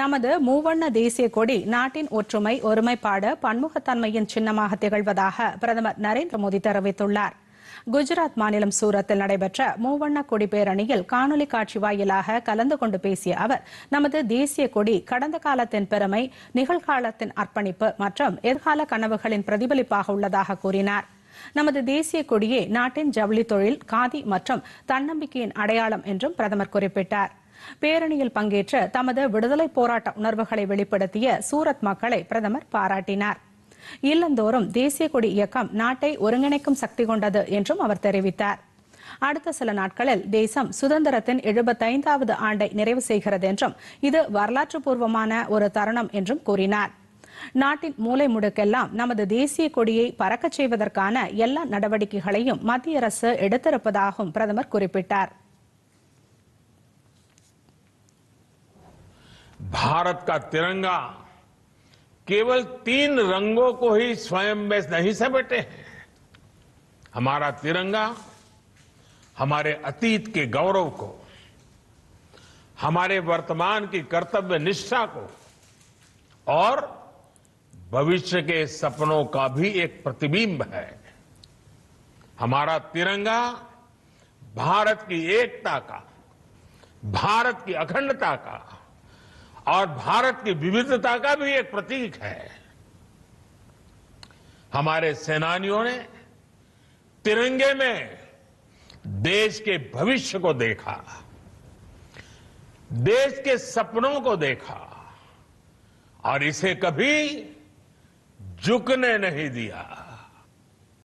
நமது மூவண்ண தேசிய கொடி நாட்டின் ஒற்றுமை ஒருமைப்பாடு பன்முகத்தன்மையின் சின்னமாக திகழ்வதாக பிரதமர் நரேந்திர மோடி தெரிவித்துள்ளார் குஜராத் மாநிலம் சூரத்தில் நடைபெற்ற மூவண்ண கொடி பேரணியில் காணொலி காட்சி வாயிலாக கலந்து கொண்டு பேசிய அவர் நமது தேசிய கொடி கடந்த காலத்தின் பெருமை நிகழ்காலத்தின் அர்ப்பணிப்பு மற்றும் எதிர்கால கனவுகளின் பிரதிபலிப்பாக உள்ளதாக கூறினார் நமது தேசிய கொடியே நாட்டின் ஜவுளி தொழில் காதி மற்றும் தன்னம்பிக்கையின் அடையாளம் என்றும் பிரதமர் குறிப்பிட்டாா் பேரணியில் பங்கேற்ற தமது விடுதலை போராட்ட உணர்வுகளை வெளிப்படுத்திய சூரத் மக்களை பிரதமர் பாராட்டினார் இல்லந்தோறும் தேசிய கொடி இயக்கம் நாட்டை ஒருங்கிணைக்கும் சக்தி கொண்டது என்றும் அவர் தெரிவித்தார் அடுத்த சில நாட்களில் தேசம் சுதந்திரத்தின் எழுபத்தைந்தாவது ஆண்டை நிறைவு செய்கிறது என்றும் இது வரலாற்று பூர்வமான ஒரு தருணம் என்றும் கூறினார் நாட்டின் மூலை முடுக்கெல்லாம் நமது தேசிய கொடியை பறக்கச் செய்வதற்கான எல்லா நடவடிக்கைகளையும் மத்திய அரசு எடுத்திருப்பதாகவும் பிரதமர் குறிப்பிட்டாா் भारत का तिरंगा केवल तीन रंगों को ही स्वयं में नहीं समेटे हैं हमारा तिरंगा हमारे अतीत के गौरव को हमारे वर्तमान की कर्तव्य निष्ठा को और भविष्य के सपनों का भी एक प्रतिबिंब है हमारा तिरंगा भारत की एकता का भारत की अखंडता का और भारत की विविधता का भी एक प्रतीक है हमारे सेनानियों ने तिरंगे में देश के भविष्य को देखा देश के सपनों को देखा और इसे कभी झुकने नहीं दिया